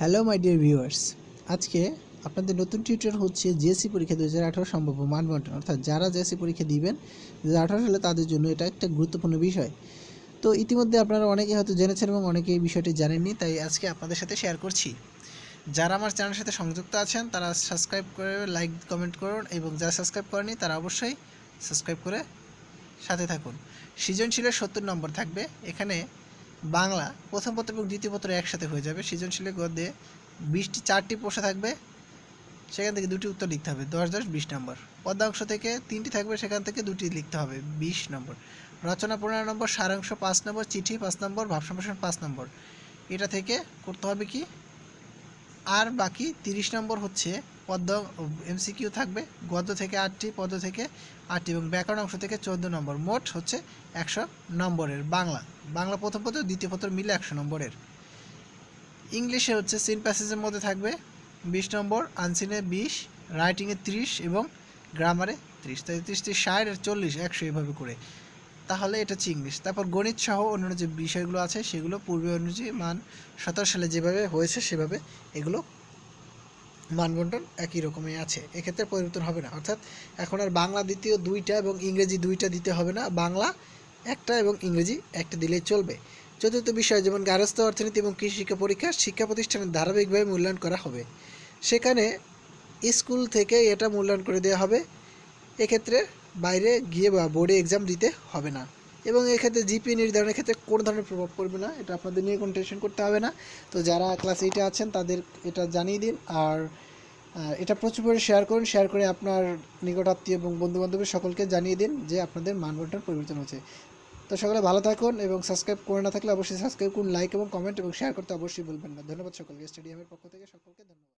hello my dear viewers আজকে আপনাদের নতুন টিউটার হচ্ছে জেএসসি পরীক্ষা দু হাজার আঠারো সম্ভাব্য মান অর্থাৎ যারা জেএসসি পরীক্ষা দিবেন দু হাজার সালে তাদের জন্য এটা একটা গুরুত্বপূর্ণ বিষয় তো ইতিমধ্যে আপনারা অনেকে হয়তো জেনেছেন এবং অনেকে এই বিষয়টি জানেননি তাই আজকে আপনাদের সাথে শেয়ার করছি যারা আমার চ্যানেলের সাথে সংযুক্ত আছেন তারা সাবস্ক্রাইব করে লাইক কমেন্ট করুন এবং যারা সাবস্ক্রাইব করেনি তারা অবশ্যই সাবস্ক্রাইব করে সাথে থাকুন সৃজনশীলের সত্তর নম্বর থাকবে এখানে বাংলা প্রথম পত্র এবং দ্বিতীয় পত্র একসাথে হয়ে যাবে সৃজনশীলের গদ্যে বিশটি চারটি প্রশ্ন থাকবে সেখান থেকে দুটি উত্তর লিখতে হবে দশ দশ বিশ নম্বর পদ্মাংশ থেকে তিনটি থাকবে সেখান থেকে দুটি লিখতে হবে বিশ নম্বর রচনা পনেরো নম্বর সারাংশ পাঁচ নম্বর চিঠি পাঁচ নম্বর ভাব পাঁচ নম্বর এটা থেকে করতে হবে কি আর বাকি তিরিশ নম্বর হচ্ছে পদ্ম এমসিকিউ থাকবে গদ্য থেকে আটটি পদ্য থেকে আটটি এবং ব্যাকরণ অংশ থেকে চোদ্দো নম্বর মোট হচ্ছে একশো নম্বরের বাংলা বাংলা প্রথম পত্র দ্বিতীয় পত্র মিলে একশো নম্বরের ইংলিশে হচ্ছে সিন প্যাসেজের মধ্যে থাকবে বিশ নম্বর আনসিনে বিশ রাইটিংয়ে ত্রিশ এবং গ্রামারে ত্রিশ তাই ত্রিশটি ষাট আর চল্লিশ একশো এভাবে করে তাহলে এটা হচ্ছে ইংলিশ তারপর গণিত সহ অন্যান্য যে বিষয়গুলো আছে সেগুলো পূর্বে অনুযায়ী মান সতেরো সালে যেভাবে হয়েছে সেভাবে এগুলো মানবন্টন একই রকমই আছে এক্ষেত্রে পরিবর্তন হবে না অর্থাৎ এখন আর বাংলা দ্বিতীয় দুইটা এবং ইংরেজি দুইটা দিতে হবে না বাংলা একটা এবং ইংরেজি একটা দিলেই চলবে চতুর্থ বিষয় যেমন গার্হস্থ অর্থনীতি এবং কৃষি শিক্ষা পরীক্ষা শিক্ষা প্রতিষ্ঠানের ধারাবাহিকভাবে মূল্যায়ন করা হবে সেখানে স্কুল থেকে এটা মূল্যায়ন করে দেওয়া হবে এক্ষেত্রে বাইরে গিয়ে বা বোর্ডে এক্সাম দিতে হবে না এবং এক্ষেত্রে জিপি নির্ধারণের ক্ষেত্রে কোনো ধরনের প্রভাব পড়বে না এটা আপনাদের নিয়ে কোনো টেনশন করতে হবে না তো যারা ক্লাস এইটে আছেন তাদের এটা জানিয়ে দিন আর এটা প্রচুর করে শেয়ার করুন শেয়ার করে আপনার নিকটাত্মীয় এবং বন্ধুবান্ধবের সকলকে জানিয়ে দিন যে আপনাদের মানবন্টন পরিবর্তন হচ্ছে তো সকলে ভালো থাকুন এবং সাবস্ক্রাইব করে না থাকলে অবশ্যই সাবস্ক্রাইব করুন লাইক এবং কমেন্ট এবং শেয়ার করতে অবশ্যই বলবেন না ধন্যবাদ সকলকে স্টেডিয়ামের পক্ষ থেকে সকলকে ধন্যবাদ